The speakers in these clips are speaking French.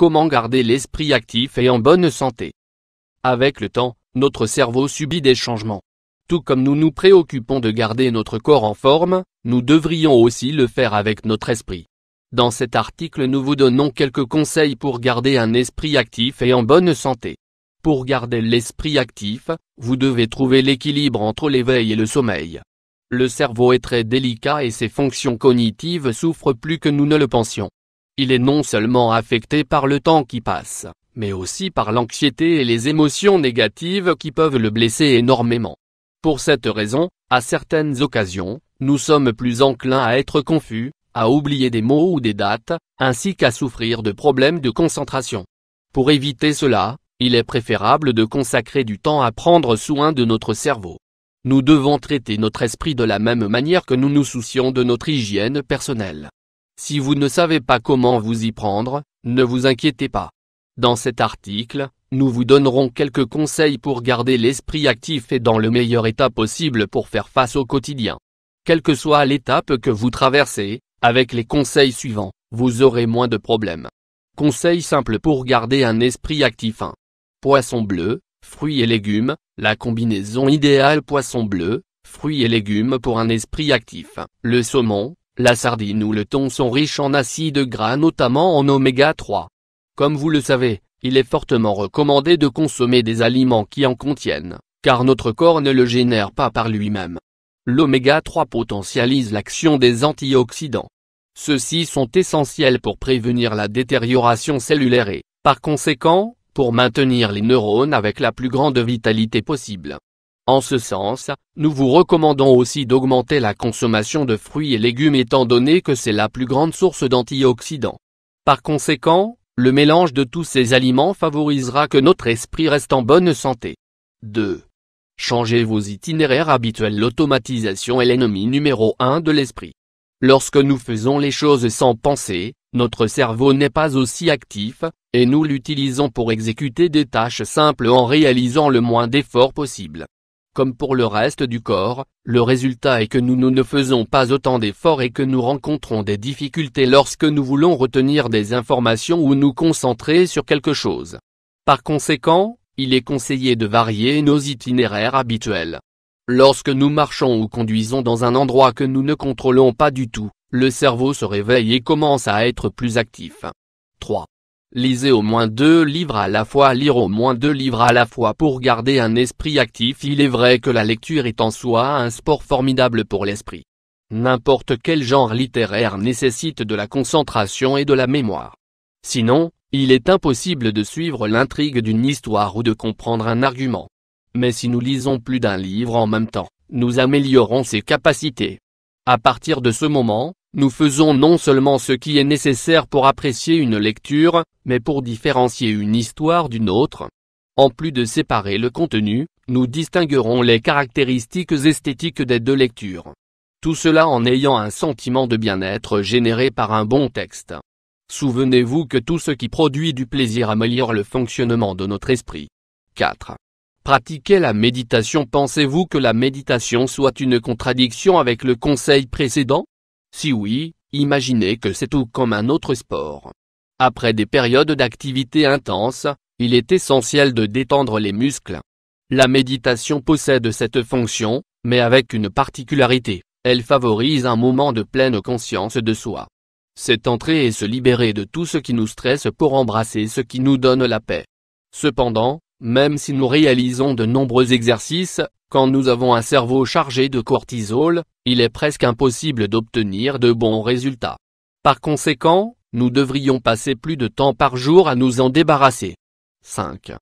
Comment garder l'esprit actif et en bonne santé Avec le temps, notre cerveau subit des changements. Tout comme nous nous préoccupons de garder notre corps en forme, nous devrions aussi le faire avec notre esprit. Dans cet article nous vous donnons quelques conseils pour garder un esprit actif et en bonne santé. Pour garder l'esprit actif, vous devez trouver l'équilibre entre l'éveil et le sommeil. Le cerveau est très délicat et ses fonctions cognitives souffrent plus que nous ne le pensions. Il est non seulement affecté par le temps qui passe, mais aussi par l'anxiété et les émotions négatives qui peuvent le blesser énormément. Pour cette raison, à certaines occasions, nous sommes plus enclins à être confus, à oublier des mots ou des dates, ainsi qu'à souffrir de problèmes de concentration. Pour éviter cela, il est préférable de consacrer du temps à prendre soin de notre cerveau. Nous devons traiter notre esprit de la même manière que nous nous soucions de notre hygiène personnelle. Si vous ne savez pas comment vous y prendre, ne vous inquiétez pas. Dans cet article, nous vous donnerons quelques conseils pour garder l'esprit actif et dans le meilleur état possible pour faire face au quotidien. Quelle que soit l'étape que vous traversez, avec les conseils suivants, vous aurez moins de problèmes. Conseils simples pour garder un esprit actif 1. Poisson bleu, fruits et légumes, la combinaison idéale poisson bleu, fruits et légumes pour un esprit actif. Le saumon, la sardine ou le thon sont riches en acides gras notamment en oméga 3. Comme vous le savez, il est fortement recommandé de consommer des aliments qui en contiennent, car notre corps ne le génère pas par lui-même. L'oméga 3 potentialise l'action des antioxydants. Ceux-ci sont essentiels pour prévenir la détérioration cellulaire et, par conséquent, pour maintenir les neurones avec la plus grande vitalité possible. En ce sens, nous vous recommandons aussi d'augmenter la consommation de fruits et légumes étant donné que c'est la plus grande source d'antioxydants. Par conséquent, le mélange de tous ces aliments favorisera que notre esprit reste en bonne santé. 2. Changez vos itinéraires habituels L'automatisation est l'ennemi numéro 1 de l'esprit. Lorsque nous faisons les choses sans penser, notre cerveau n'est pas aussi actif, et nous l'utilisons pour exécuter des tâches simples en réalisant le moins d'efforts possible. Comme pour le reste du corps, le résultat est que nous, ne faisons pas autant d'efforts et que nous rencontrons des difficultés lorsque nous voulons retenir des informations ou nous concentrer sur quelque chose. Par conséquent, il est conseillé de varier nos itinéraires habituels. Lorsque nous marchons ou conduisons dans un endroit que nous ne contrôlons pas du tout, le cerveau se réveille et commence à être plus actif. 3. Lisez au moins deux livres à la fois Lire au moins deux livres à la fois pour garder un esprit actif Il est vrai que la lecture est en soi un sport formidable pour l'esprit. N'importe quel genre littéraire nécessite de la concentration et de la mémoire. Sinon, il est impossible de suivre l'intrigue d'une histoire ou de comprendre un argument. Mais si nous lisons plus d'un livre en même temps, nous améliorons ses capacités. À partir de ce moment, nous faisons non seulement ce qui est nécessaire pour apprécier une lecture, mais pour différencier une histoire d'une autre. En plus de séparer le contenu, nous distinguerons les caractéristiques esthétiques des deux lectures. Tout cela en ayant un sentiment de bien-être généré par un bon texte. Souvenez-vous que tout ce qui produit du plaisir améliore le fonctionnement de notre esprit. 4. Pratiquez la méditation Pensez-vous que la méditation soit une contradiction avec le conseil précédent si oui, imaginez que c'est tout comme un autre sport. Après des périodes d'activité intense, il est essentiel de détendre les muscles. La méditation possède cette fonction, mais avec une particularité, elle favorise un moment de pleine conscience de soi. C'est entrer et se libérer de tout ce qui nous stresse pour embrasser ce qui nous donne la paix. Cependant, même si nous réalisons de nombreux exercices, quand nous avons un cerveau chargé de cortisol, il est presque impossible d'obtenir de bons résultats. Par conséquent, nous devrions passer plus de temps par jour à nous en débarrasser. 5.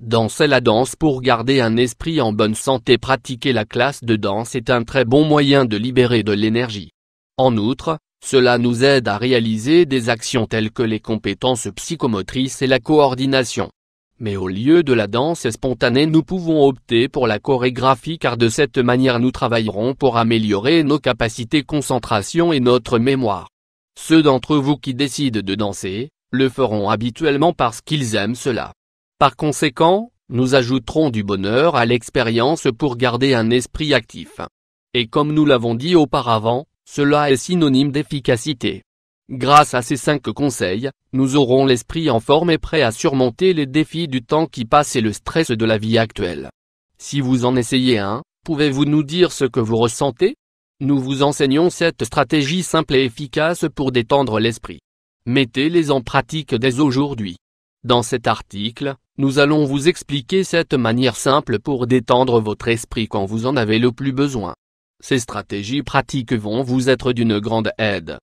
Danser la danse pour garder un esprit en bonne santé Pratiquer la classe de danse est un très bon moyen de libérer de l'énergie. En outre, cela nous aide à réaliser des actions telles que les compétences psychomotrices et la coordination. Mais au lieu de la danse spontanée nous pouvons opter pour la chorégraphie car de cette manière nous travaillerons pour améliorer nos capacités concentration et notre mémoire. Ceux d'entre vous qui décident de danser, le feront habituellement parce qu'ils aiment cela. Par conséquent, nous ajouterons du bonheur à l'expérience pour garder un esprit actif. Et comme nous l'avons dit auparavant, cela est synonyme d'efficacité. Grâce à ces cinq conseils, nous aurons l'esprit en forme et prêt à surmonter les défis du temps qui passe et le stress de la vie actuelle. Si vous en essayez un, pouvez-vous nous dire ce que vous ressentez Nous vous enseignons cette stratégie simple et efficace pour détendre l'esprit. Mettez-les en pratique dès aujourd'hui. Dans cet article, nous allons vous expliquer cette manière simple pour détendre votre esprit quand vous en avez le plus besoin. Ces stratégies pratiques vont vous être d'une grande aide